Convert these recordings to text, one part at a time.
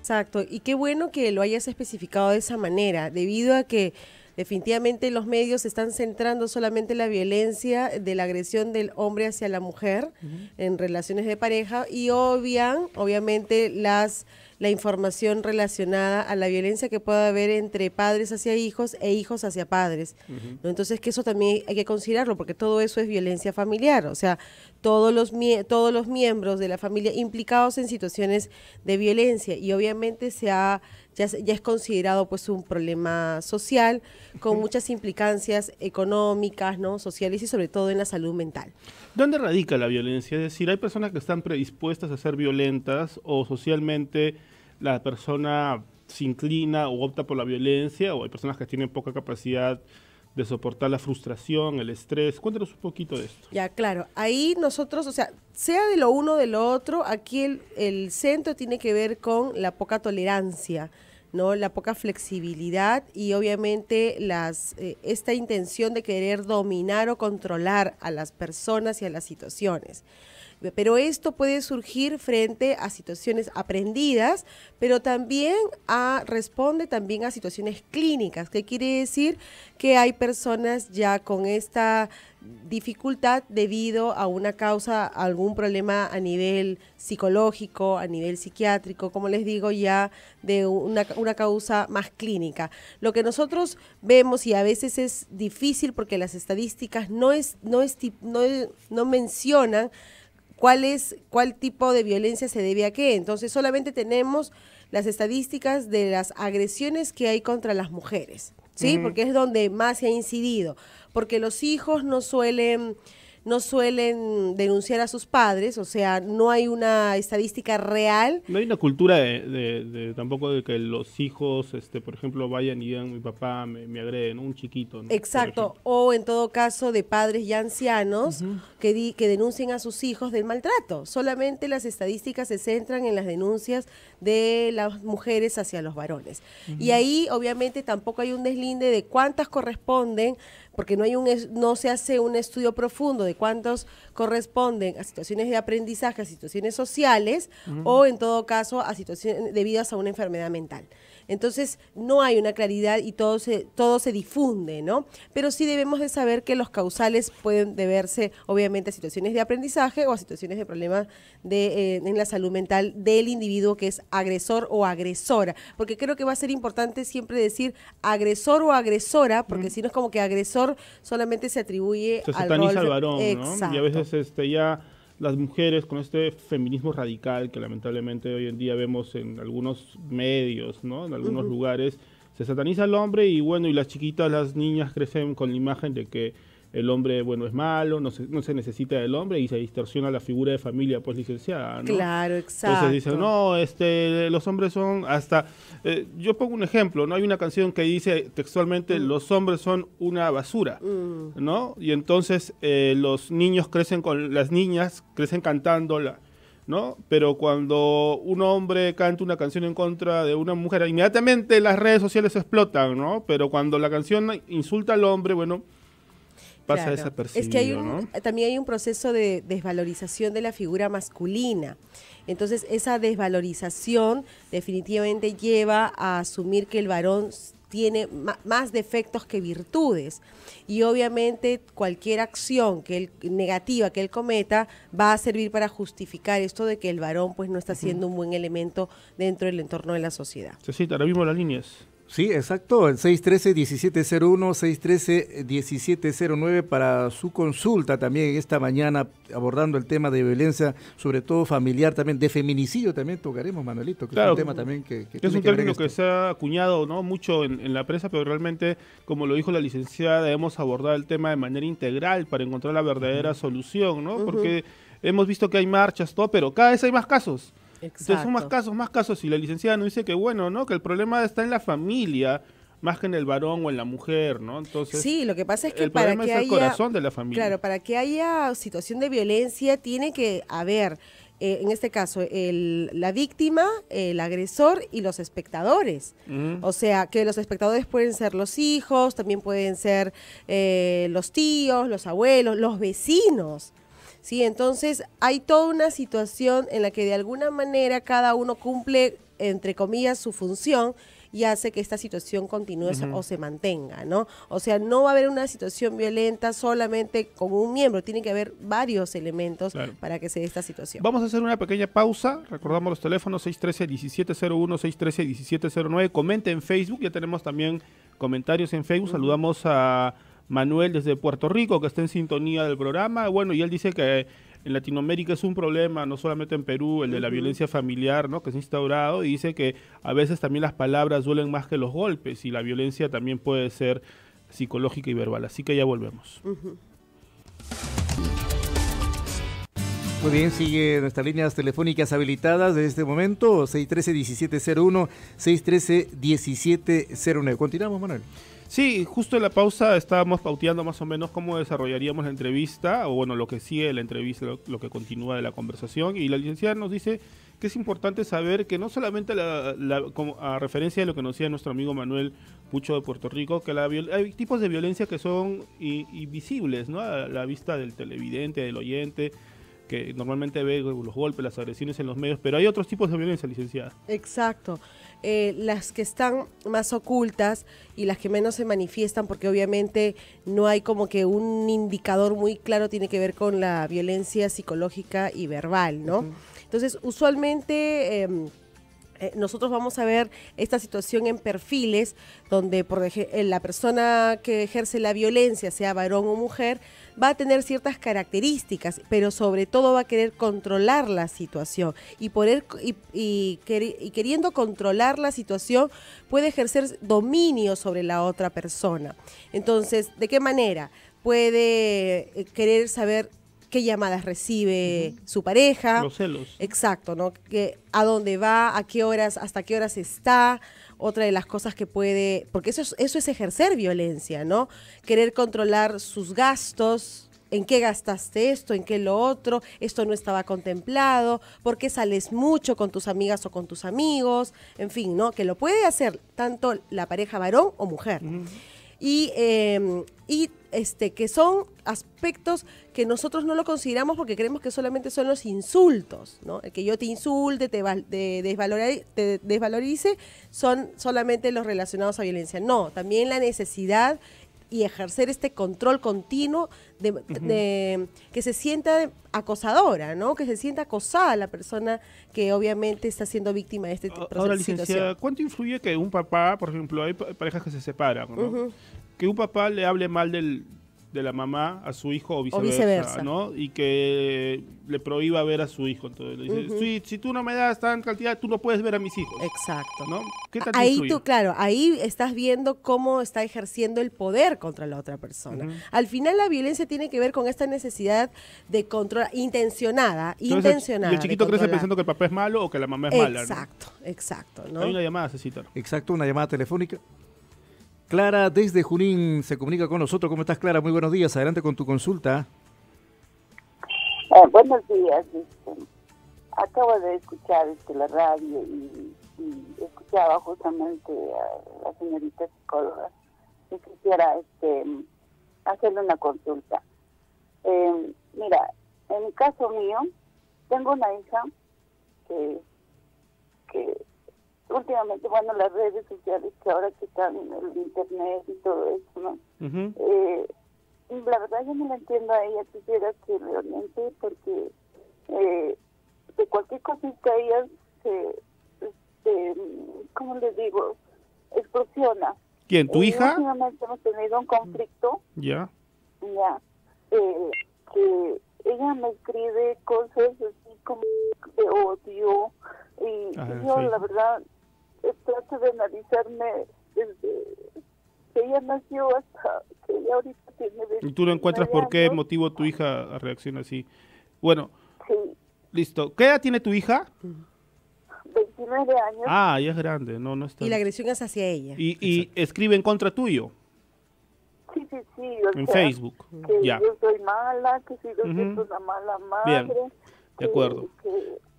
Exacto, y qué bueno que lo hayas especificado de esa manera, debido a que definitivamente los medios están centrando solamente la violencia de la agresión del hombre hacia la mujer en relaciones de pareja y obviamente, las la información relacionada a la violencia que pueda haber entre padres hacia hijos e hijos hacia padres. Entonces, que eso también hay que considerarlo, porque todo eso es violencia familiar, o sea, todos los, todos los miembros de la familia implicados en situaciones de violencia y obviamente se ha ya, es considerado pues un problema social con muchas implicancias económicas, ¿no? sociales y sobre todo en la salud mental. ¿Dónde radica la violencia? Es decir, hay personas que están predispuestas a ser violentas o socialmente la persona se inclina o opta por la violencia o hay personas que tienen poca capacidad de soportar la frustración, el estrés. Cuéntanos un poquito de esto. Ya, claro. Ahí nosotros, o sea, sea de lo uno o de lo otro, aquí el, el, centro tiene que ver con la poca tolerancia ¿no? La poca flexibilidad y obviamente las, eh, esta intención de querer dominar o controlar a las personas y a las situaciones pero esto puede surgir frente a situaciones aprendidas, pero también a, responde también a situaciones clínicas, que quiere decir que hay personas ya con esta dificultad debido a una causa, algún problema a nivel psicológico, a nivel psiquiátrico, como les digo, ya de una, una, causa más clínica. Lo que nosotros vemos y a veces es difícil porque las estadísticas no, es, no, no, no mencionan cuál es cuál tipo de violencia se debe a qué. Entonces solamente tenemos las estadísticas de las agresiones que hay contra las mujeres, ¿sí? Porque es donde más se ha incidido, porque los hijos no suelen no suelen denunciar a sus padres, o sea, no hay una estadística real. No hay una cultura de, tampoco de que los hijos, este, por ejemplo, vayan y digan, mi papá me, agreden, un chiquito. Exacto, o en todo caso de padres ya ancianos que, que denuncien a sus hijos del maltrato. Solamente las estadísticas se centran en las denuncias de las mujeres hacia los varones. Y ahí, obviamente, tampoco hay un deslinde de cuántas corresponden porque no, hay un, no se hace un estudio profundo de cuántos corresponden a situaciones de aprendizaje, a situaciones sociales o en todo caso a situaciones debidas a una enfermedad mental. Entonces no hay una claridad y todo se, todo se difunde, ¿no? Pero sí debemos de saber que los causales pueden deberse obviamente a situaciones de aprendizaje o a situaciones de problemas eh, en la salud mental del individuo que es agresor o agresora, porque creo que va a ser importante siempre decir agresor o agresora, porque si no es como que agresor solamente se atribuye se al, rol, al varón, ¿no? Y a veces este ya las mujeres con este feminismo radical que lamentablemente hoy en día vemos en algunos medios, ¿no? En algunos lugares se sataniza al hombre y bueno, y las chiquitas, las niñas crecen con la imagen de que el hombre, bueno, es malo, no se, no se necesita del hombre y se distorsiona la figura de familia, pues, licenciada, ¿no? Claro, exacto. Entonces dicen, no, este, los hombres son hasta... Eh, yo pongo un ejemplo, ¿no? Hay una canción que dice textualmente, mm. los hombres son una basura, mm. ¿no? Y entonces eh, los niños crecen con... Las niñas crecen cantándola, ¿no? Pero cuando un hombre canta una canción en contra de una mujer, inmediatamente las redes sociales explotan, ¿no? Pero cuando la canción insulta al hombre, bueno, pasa Es que hay también hay un proceso de desvalorización de la figura masculina. Entonces, esa desvalorización definitivamente lleva a asumir que el varón tiene más defectos que virtudes. Y obviamente cualquier acción que él, negativa que él cometa va a servir para justificar esto de que el varón pues no está siendo un buen elemento dentro del entorno de la sociedad. Cecita, ahora mismo las líneas. Sí, exacto, el 613-1701, 613-1709 para su consulta también esta mañana abordando el tema de violencia, sobre todo familiar también, de feminicidio también tocaremos, Manuelito, que es un tema también que... es un término que se ha acuñado ¿no? mucho en, la prensa, pero realmente, como lo dijo la licenciada, debemos abordar el tema de manera integral para encontrar la verdadera solución, ¿no? Porque hemos visto que hay marchas, todo, pero cada vez hay más casos. Exacto. son más casos, más casos. Y la licenciada nos dice que bueno, ¿no? Que el problema está en la familia más que en el varón o en la mujer, ¿no? Entonces sí, lo que pasa es que para que haya, corazón de la familia. Claro, para que haya situación de violencia tiene que haber, eh, en este caso, el, la víctima, el agresor y los espectadores. O sea, que los espectadores pueden ser los hijos, también pueden ser eh, los tíos, los abuelos, los vecinos. ¿sí? Entonces hay toda una situación en la que de alguna manera cada uno cumple, entre comillas, su función y hace que esta situación continúe o se mantenga, ¿no? O sea, no va a haber una situación violenta solamente con un miembro, tiene que haber varios elementos para que se dé esta situación. Vamos a hacer una pequeña pausa, recordamos los teléfonos 613-1701, 613-1709, comente en Facebook, ya tenemos también comentarios en Facebook, saludamos a... Manuel desde Puerto Rico, que está en sintonía del programa. Bueno, y él dice que en Latinoamérica es un problema, no solamente en Perú, el de la violencia familiar, ¿no? Que se ha instaurado y dice que a veces también las palabras duelen más que los golpes y la violencia también puede ser psicológica y verbal. Así que ya volvemos. Muy bien, sigue nuestras líneas telefónicas habilitadas desde este momento, 613-1701, 613-1709. Continuamos, Manuel. Sí, justo en la pausa estábamos pauteando más o menos cómo desarrollaríamos la entrevista, o bueno, lo que sigue la entrevista, lo, que continúa de la conversación, y la licenciada nos dice que es importante saber que no solamente a referencia de lo que nos decía nuestro amigo Manuel Pucho de Puerto Rico, que la, hay tipos de violencia que son invisibles ¿no? a la vista del televidente, del oyente, que normalmente ve los golpes, las agresiones en los medios, pero hay otros tipos de violencia, licenciada. Exacto. Eh, las que están más ocultas y las que menos se manifiestan, porque obviamente no hay como que un indicador muy claro, tiene que ver con la violencia psicológica y verbal, ¿no? Entonces, usualmente... Em, eh, nosotros vamos a ver esta situación en perfiles donde por eh, la persona que ejerce la violencia, sea varón o mujer, va a tener ciertas características, pero sobre todo va a querer controlar la situación y, er, y queriendo controlar la situación puede ejercer dominio sobre la otra persona. Entonces, ¿de qué manera? Puede eh, querer saber qué llamadas recibe su pareja. Los celos. Exacto, ¿no? Que, a dónde va, a qué horas, hasta qué horas está. Otra de las cosas que puede, porque eso es, ejercer violencia, ¿no? Querer controlar sus gastos, en qué gastaste esto, en qué lo otro, esto no estaba contemplado, por qué sales mucho con tus amigas o con tus amigos, en fin, ¿no? Que lo puede hacer tanto la pareja varón o mujer. y, em, y este, que son aspectos que nosotros no lo consideramos porque creemos que solamente son los insultos, ¿no? El que yo te insulte, te, desvalorice, son solamente los relacionados a violencia. No, también la necesidad y ejercer este control continuo de, que se sienta acosadora, ¿no? Que se sienta acosada la persona que obviamente está siendo víctima de este tipo de Ahora, licenciada, ¿cuánto influye que un papá, por ejemplo, hay parejas que se separan, ¿no? que un papá le hable mal del, de la mamá a su hijo o viceversa, ¿no? Y que le prohíba ver a su hijo. Entonces le dice, si, tú no me das tan cantidad, tú no puedes ver a mis hijos. Exacto. ¿No? ahí tú, claro, ahí estás viendo cómo está ejerciendo el poder contra la otra persona. Al final la violencia tiene que ver con esta necesidad de control intencionada, Entonces, intencionada. El, el chiquito crece pensando que el papá es malo o que la mamá es mala. Exacto, exacto. Hay una llamada, Cecita. Exacto, una llamada telefónica. Clara desde Junín se comunica con nosotros. ¿Cómo estás, Clara? Muy buenos días. Adelante con tu consulta. Ah, buenos días. Este, acabo de escuchar este, la radio y, escuchaba justamente a la señorita psicóloga y quisiera este, hacerle una consulta. Eh, mira, en mi caso mío, tengo una hija que últimamente, bueno, las redes sociales que ahora que están el internet y todo eso, ¿no? Eh, la verdad yo no la entiendo a ella, quisiera que realmente, porque eh, de cualquier cosita ella se, este, ¿cómo le digo? Explosiona. ¿Quién, tu eh, hija? Últimamente hemos tenido un conflicto. Ya. Ya. Eh, que ella me escribe cosas así como de odio y ah, yo la verdad trato de analizarme desde que ella nació hasta que ella ahorita tiene 20 ¿Y tú no encuentras por qué motivo tu hija reacciona así? Bueno, listo. ¿Qué edad tiene tu hija? 29 años. Ah, ella es grande, no, no está. Y la agresión es hacia ella. ¿Y, y escribe en contra tuyo? Sí, sí, sí. en Facebook. Que ya. yo soy mala, que si yo soy una mala madre. Bien, de acuerdo.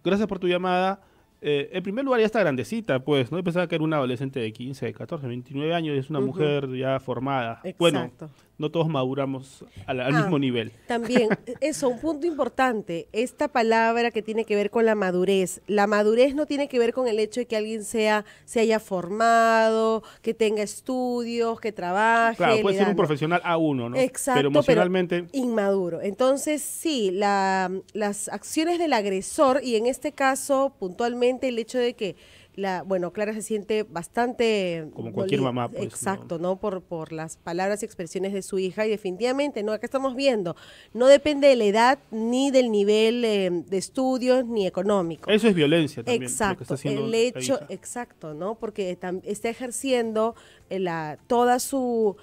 Gracias por tu llamada eh, en primer lugar ya está grandecita, pues, ¿no? pensaba que era una adolescente de 15, 14, 29 años, es una mujer ya formada. Exacto. Bueno, no todos maduramos al, ah, mismo nivel. También, eso, un punto importante, esta palabra que tiene que ver con la madurez. La madurez no tiene que ver con el hecho de que alguien sea, se haya formado, que tenga estudios, que trabaje. Claro, puede ser un profesional a uno, ¿no? Exacto. Pero emocionalmente. inmaduro. Entonces, sí, la, las acciones del agresor, y en este caso, puntualmente, el hecho de que bueno, Clara se siente bastante... Como cualquier mamá. Pues, exacto, ¿no? Por, por las palabras y expresiones de su hija y definitivamente, ¿no? Acá estamos viendo, no depende de la edad ni del nivel eh, de estudios ni económico. Eso es violencia también. Exacto, el hecho, exacto, ¿no? Porque está ejerciendo eh, la, toda su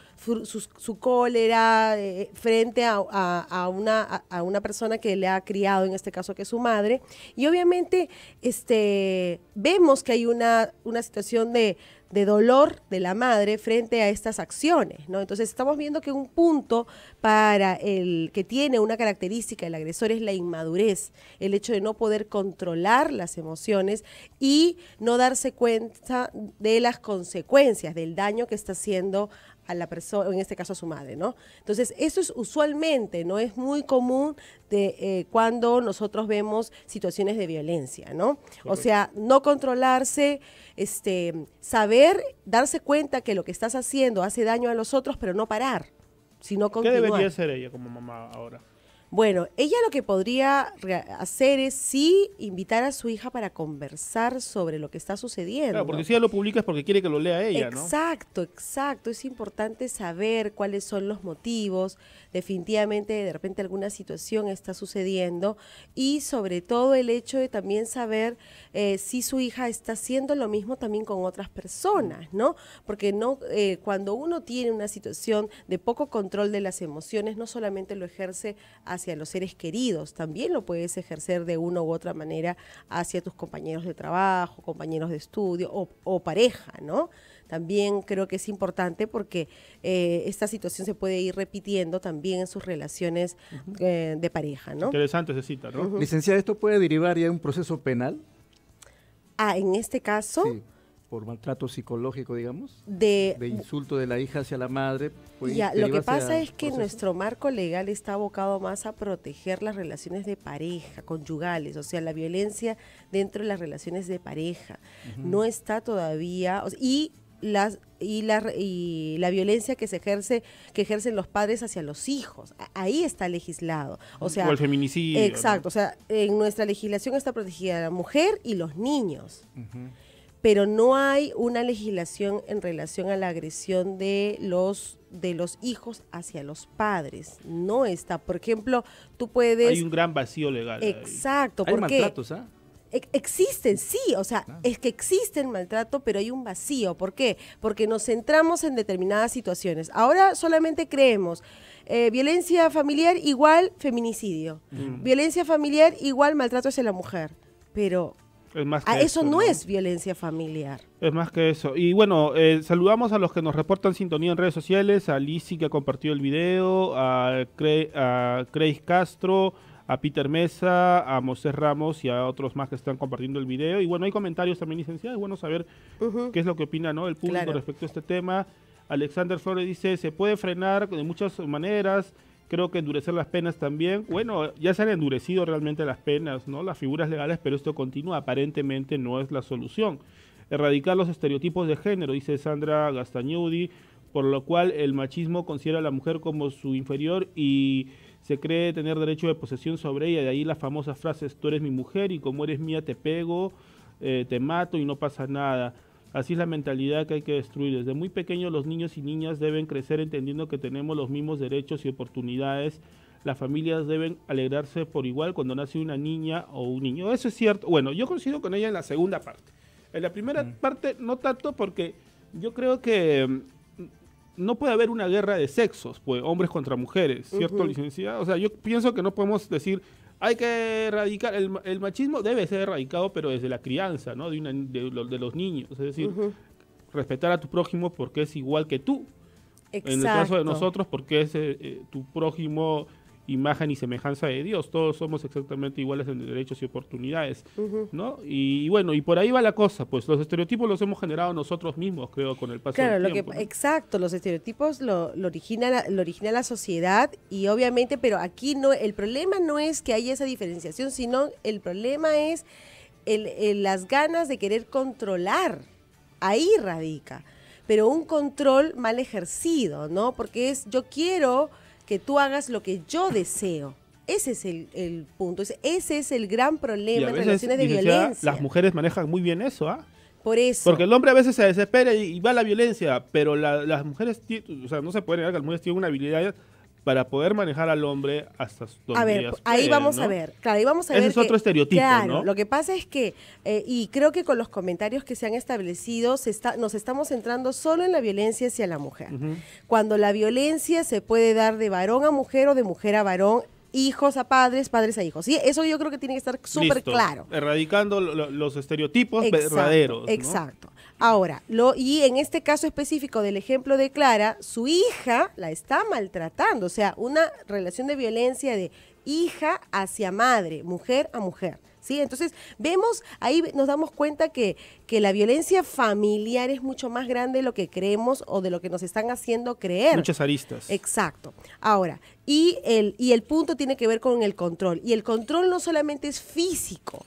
su, cólera eh, frente a, una, a, una persona que le ha criado, en este caso que es su madre. Y obviamente este, vemos que hay una, una situación de, de dolor de la madre frente a estas acciones, ¿no? Entonces estamos viendo que un punto para el que tiene una característica del agresor es la inmadurez, el hecho de no poder controlar las emociones y no darse cuenta de las consecuencias del daño que está haciendo a la persona, en este caso a su madre, ¿no? Entonces, eso es usualmente, no es muy común de eh, cuando nosotros vemos situaciones de violencia, ¿no? O sea, no controlarse, este, saber, darse cuenta que lo que estás haciendo hace daño a los otros, pero no parar, sino continuar. ¿Qué debería hacer ella como mamá ahora? Bueno, ella lo que podría hacer es sí invitar a su hija para conversar sobre lo que está sucediendo. Claro, porque si ella lo publica es porque quiere que lo lea ella, exacto, ¿no? Exacto, exacto. Es importante saber cuáles son los motivos. Definitivamente, de repente alguna situación está sucediendo y sobre todo el hecho de también saber eh, si su hija está haciendo lo mismo también con otras personas, ¿no? Porque no eh, cuando uno tiene una situación de poco control de las emociones, no solamente lo ejerce a hacia los seres queridos, también lo puedes ejercer de una u otra manera hacia tus compañeros de trabajo, compañeros de estudio o, pareja, ¿no? También creo que es importante porque eh, esta situación se puede ir repitiendo también en sus relaciones eh, de pareja, ¿no? Interesante esa cita, ¿no? Licenciada, ¿esto puede derivar ya de un proceso penal? Ah, en este caso por maltrato psicológico, digamos, de, insulto de la hija hacia la madre. lo que pasa es que nuestro marco legal está abocado más a proteger las relaciones de pareja, conyugales, o sea, la violencia dentro de las relaciones de pareja. No está todavía, y las y la, y la violencia que se ejerce que ejercen los padres hacia los hijos ahí está legislado o sea el feminicidio exacto o sea en nuestra legislación está protegida la mujer y los niños pero no hay una legislación en relación a la agresión de los de los hijos hacia los padres. No está. Por ejemplo, tú puedes. Hay un gran vacío legal. Exacto. Hay maltratos, ¿ah? Existen, sí, o sea, es que existen el maltrato, pero hay un vacío. ¿Por qué? Porque nos centramos en determinadas situaciones. Ahora solamente creemos eh, violencia familiar igual feminicidio, mm. violencia familiar igual maltrato hacia la mujer, pero Ah, eso, no, es violencia familiar. Es más que eso. Y bueno, eh, saludamos a los que nos reportan sintonía en redes sociales, a Lisi que ha compartido el video, a, Craig Castro, a Peter Mesa, a Moisés Ramos y a otros más que están compartiendo el video. Y bueno, hay comentarios también licenciados. Es bueno saber qué es lo que opina ¿no? el público respecto a este tema. Alexander Flores dice, se puede frenar de muchas maneras creo que endurecer las penas también, bueno, ya se han endurecido realmente las penas, ¿no? Las figuras legales, pero esto continúa, aparentemente no es la solución. Erradicar los estereotipos de género, dice Sandra Gastañudi, por lo cual el machismo considera a la mujer como su inferior y se cree tener derecho de posesión sobre ella, de ahí las famosas frases, tú eres mi mujer y como eres mía te pego, eh, te mato y no pasa nada. Así es la mentalidad que hay que destruir. Desde muy pequeños los niños y niñas deben crecer entendiendo que tenemos los mismos derechos y oportunidades. Las familias deben alegrarse por igual cuando nace una niña o un niño. Eso es cierto. Bueno, yo coincido con ella en la segunda parte. En la primera mm. parte no tanto porque yo creo que mm, no puede haber una guerra de sexos, pues hombres contra mujeres, ¿cierto, licenciada? O sea, yo pienso que no podemos decir hay que erradicar, el, machismo debe ser erradicado, pero desde la crianza, ¿no? De, una, de, los niños, es decir, respetar a tu prójimo porque es igual que tú. Exacto. En el caso de nosotros, porque es eh, eh, tu prójimo imagen y semejanza de Dios. Todos somos exactamente iguales en derechos y oportunidades, ¿no? Y, bueno, y por ahí va la cosa, pues los estereotipos los hemos generado nosotros mismos, creo, con el paso Exacto, los estereotipos lo, origina, lo origina la sociedad y obviamente, pero aquí no, el problema no es que haya esa diferenciación, sino el problema es las ganas de querer controlar. Ahí radica, pero un control mal ejercido, ¿no? Porque es, yo quiero que tú hagas lo que yo deseo. Ese es el, el punto, ese es el gran problema en relaciones de violencia. Las mujeres manejan muy bien eso, ¿ah? Por eso. Porque el hombre a veces se desespera y, va a la violencia, pero las mujeres, o sea, no se puede negar que las mujeres tienen una habilidad para poder manejar al hombre hasta dos A ver, ahí vamos a ver, claro, ahí vamos a ver. Ese es otro estereotipo, ¿no? Lo que pasa es que, eh, y creo que con los comentarios que se han establecido, se está, nos estamos centrando solo en la violencia hacia la mujer. Cuando la violencia se puede dar de varón a mujer o de mujer a varón, hijos a padres, padres a hijos. Y eso yo creo que tiene que estar súper claro. Erradicando los estereotipos verdaderos. Exacto. Ahora, lo, y en este caso específico del ejemplo de Clara, su hija la está maltratando, o sea, una relación de violencia de hija hacia madre, mujer a mujer. ¿Sí? Entonces, vemos, ahí nos damos cuenta que, que la violencia familiar es mucho más grande de lo que creemos o de lo que nos están haciendo creer. Muchas aristas. Exacto. Ahora, y el, y el punto tiene que ver con el control. Y el control no solamente es físico,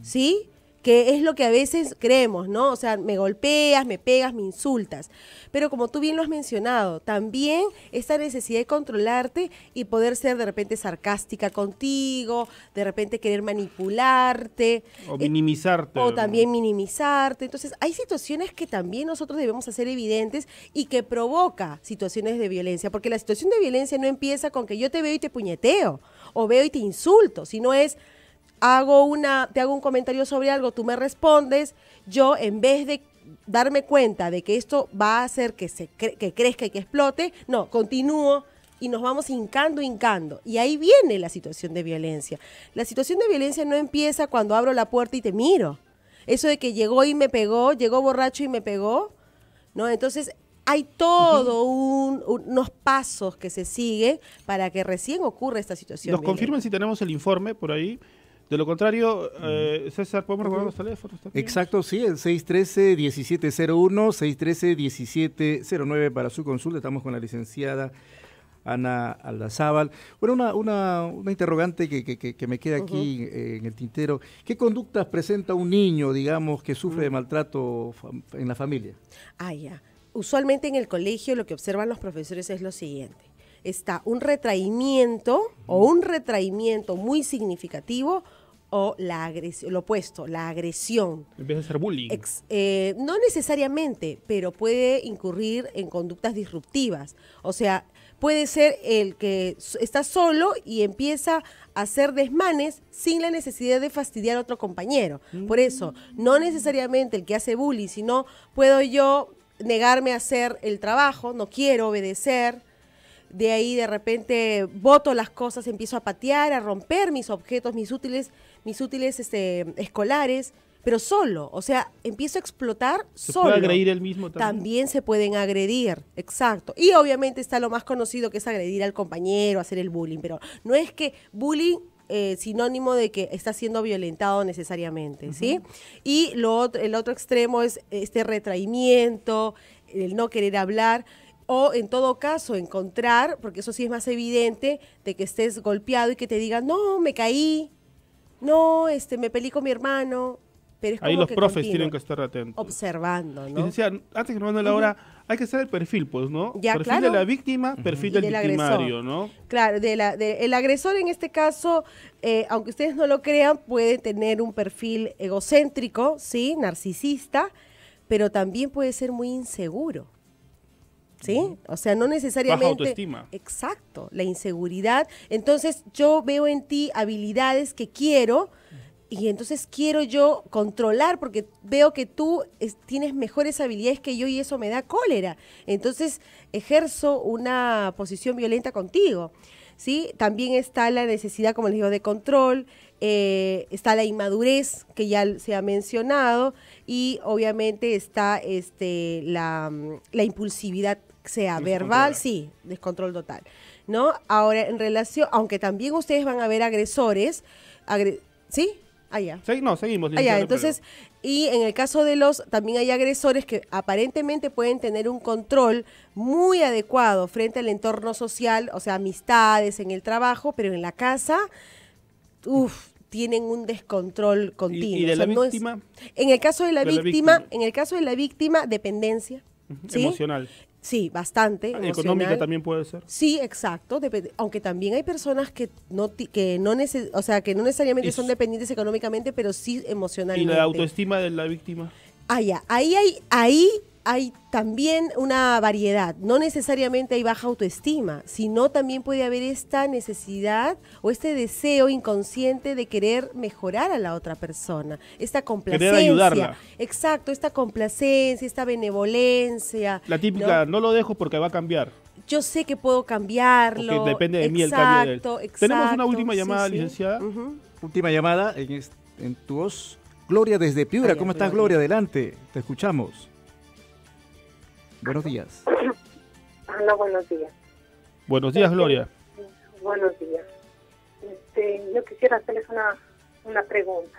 ¿sí? que es lo que a veces creemos, ¿no? O sea, me golpeas, me pegas, me insultas. Pero como tú bien lo has mencionado, también esta necesidad de controlarte y poder ser de repente sarcástica contigo, de repente querer manipularte. O minimizarte. Eh, o también minimizarte. Entonces, hay situaciones que también nosotros debemos hacer evidentes y que provoca situaciones de violencia, porque la situación de violencia no empieza con que yo te veo y te puñeteo, o veo y te insulto, sino es hago una, te hago un comentario sobre algo, tú me respondes, yo en vez de darme cuenta de que esto va a hacer que, se que crezca y que explote, no, continúo y nos vamos hincando, hincando. Y ahí viene la situación de violencia. La situación de violencia no empieza cuando abro la puerta y te miro. Eso de que llegó y me pegó, llegó borracho y me pegó, ¿no? Entonces hay todo unos pasos que se siguen para que recién ocurra esta situación. Nos confirman si tenemos el informe por ahí. De lo contrario, eh, César, ¿podemos recordar los teléfonos? Exacto, sí, el 613-1701, 613-1709 para su consulta. Estamos con la licenciada Ana Aldazábal. Bueno, una, una, una interrogante que, que, que, me queda aquí eh, en el tintero. ¿Qué conductas presenta un niño, digamos, que sufre de mm. maltrato en la familia? Ah, ya. Usualmente en el colegio lo que observan los profesores es lo siguiente está un retraimiento o un retraimiento muy significativo o la agresión, lo opuesto, la agresión. Empieza a ser bullying. Eh, no necesariamente, pero puede incurrir en conductas disruptivas. O sea, puede ser el que está solo y empieza a hacer desmanes sin la necesidad de fastidiar a otro compañero. Por eso, no mm. necesariamente el que hace bullying, sino puedo yo negarme a hacer el trabajo, no quiero obedecer, de ahí de repente boto las cosas, empiezo a patear, a romper mis objetos, mis útiles, mis útiles este, escolares, pero solo, o sea, empiezo a explotar solo. Puede agredir el mismo también. También se pueden agredir, exacto. Y obviamente está lo más conocido que es agredir al compañero, hacer el bullying, pero no es que bullying eh, sinónimo de que está siendo violentado necesariamente, ¿sí? Y lo el otro extremo es este retraimiento, el no querer hablar o en todo caso encontrar, porque eso sí es más evidente, de que estés golpeado y que te digan, no, me caí, no, este, me pelí con mi hermano. Pero Ahí los profes tienen que estar atentos. Observando, ¿no? antes que nos a la hora, hay que hacer el perfil, pues, ¿no? perfil de la víctima, perfil del, victimario, ¿no? Claro, de el agresor en este caso, eh, aunque ustedes no lo crean, puede tener un perfil egocéntrico, ¿sí? Narcisista, pero también puede ser muy inseguro. ¿sí? O sea, no necesariamente... Baja autoestima. Exacto, la inseguridad. Entonces yo veo en ti habilidades que quiero y entonces quiero yo controlar porque veo que tú tienes mejores habilidades que yo y eso me da cólera. Entonces ejerzo una posición violenta contigo. ¿Sí? También está la necesidad, como les digo, de control, eh, está la inmadurez, que ya se ha mencionado, y obviamente está este, la mm, impulsividad sea verbal, sí, descontrol total, ¿no? Ahora, en relación, aunque también ustedes van a ver agresores, ¿sí? Allá. no, seguimos. Allá, entonces, y en el caso de los, también hay agresores que aparentemente pueden tener un control muy adecuado frente al entorno social, o sea, amistades, en el trabajo, pero en la casa, uff, tienen un descontrol continuo. ¿Y, de la víctima? en el caso de la, víctima, en el caso de la víctima, dependencia. Emocional. Sí, bastante. Ah, económica también puede ser. Sí, exacto. Aunque también hay personas que no, que no, neces o sea, que no necesariamente son dependientes económicamente, pero sí emocionalmente. ¿Y la autoestima de la víctima? Ah, ya. Ahí, hay... ahí hay también una variedad. No necesariamente hay baja autoestima, sino también puede haber esta necesidad o este deseo inconsciente de querer mejorar a la otra persona. Esta complacencia. Querer ayudarla. Exacto, esta complacencia, esta benevolencia. La típica, ¿no? lo dejo porque va a cambiar. Yo sé que puedo cambiarlo. depende de mí el cambio. Exacto, Tenemos una última llamada, licenciada. Última llamada en, tu voz. Gloria desde Piura, ¿cómo estás Gloria? Adelante, te escuchamos. Buenos días. Hola, buenos días. Buenos días, Gloria. Este, buenos días. Este, yo quisiera hacerles una, una pregunta.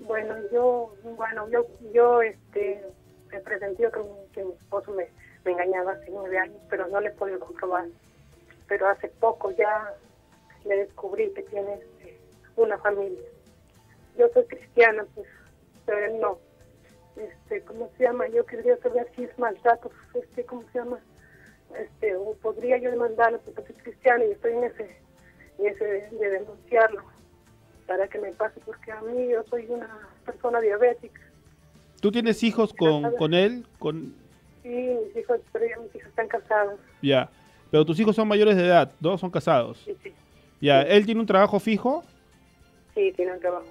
Bueno, yo, bueno, yo, yo, este, me presenté que, que mi esposo me, engañaba hace nueve años, pero no le he podido comprobar. Pero hace poco ya le descubrí que tiene este, una familia. Yo soy cristiana, pues, pero él no este, ¿cómo se llama? Yo quería saber si es maltrato, este, ¿cómo se llama? Este, o podría yo demandarlo porque soy cristiano y estoy en ese, en de denunciarlo para que me pase, porque a mí yo soy una persona diabética. ¿Tú tienes hijos con, él? Con... Sí, mis hijos, pero mis hijos están casados. Ya, pero tus hijos son mayores de edad, todos Son casados. Sí, sí. Ya, ¿él tiene un trabajo fijo? Sí, tiene un trabajo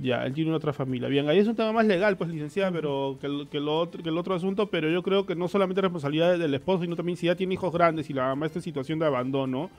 ya, él tiene otra familia. Bien, ahí es un tema más legal, pues, licenciada, pero que el, que, otro, que el otro asunto, pero yo creo que no solamente responsabilidad del esposo, sino también si ya tiene hijos grandes y la mamá está en situación de abandono,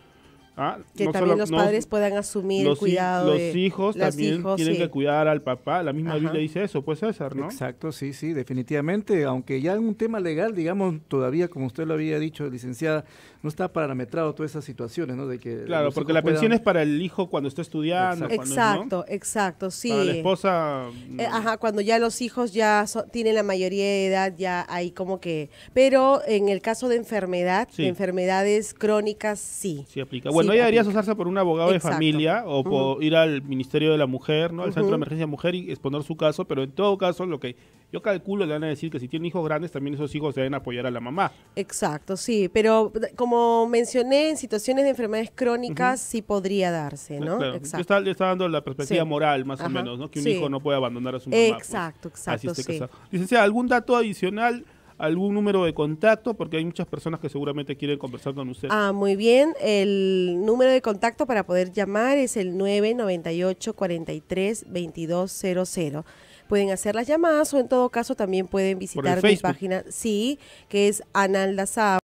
Ah, que también los padres puedan asumir el cuidado. Los hijos también tienen que cuidar al papá. La misma Biblia dice eso, pues César, ¿no? Exacto, sí, sí, definitivamente. Aunque ya en un tema legal, digamos, todavía, como usted lo había dicho, licenciada, no está parametrado todas esas situaciones, ¿no? De que claro, porque la pensión es para el hijo cuando está estudiando. Exacto, exacto, sí. Para la esposa. Eh, mm. ajá, cuando ya los hijos ya tienen la mayoría de edad, ya hay como que. Pero en el caso de enfermedad, enfermedades crónicas, sí. Sí aplica. Bueno, no, deberías usarse por un abogado de familia o por ir al Ministerio de la Mujer, ¿no? Al Centro de Emergencia Mujer y exponer su caso, pero en todo caso, lo que yo calculo le van a decir que si tienen hijos grandes, también esos hijos deben apoyar a la mamá. Exacto, sí, pero como mencioné, en situaciones de enfermedades crónicas sí podría darse, ¿no? Exacto. Yo estaba, dando la perspectiva moral, más o menos, ¿no? Que un hijo no puede abandonar a su mamá. Exacto, pues. exacto. Así sí. Dice, ¿algún dato adicional? algún número de contacto, porque hay muchas personas que seguramente quieren conversar con usted. Ah, muy bien. El número de contacto para poder llamar es el 998 43 2200 pueden hacer las llamadas o en todo caso también pueden visitar mi página, sí, que es Analda Sab.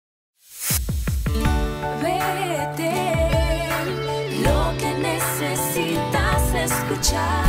Vete, lo que necesitas escuchar.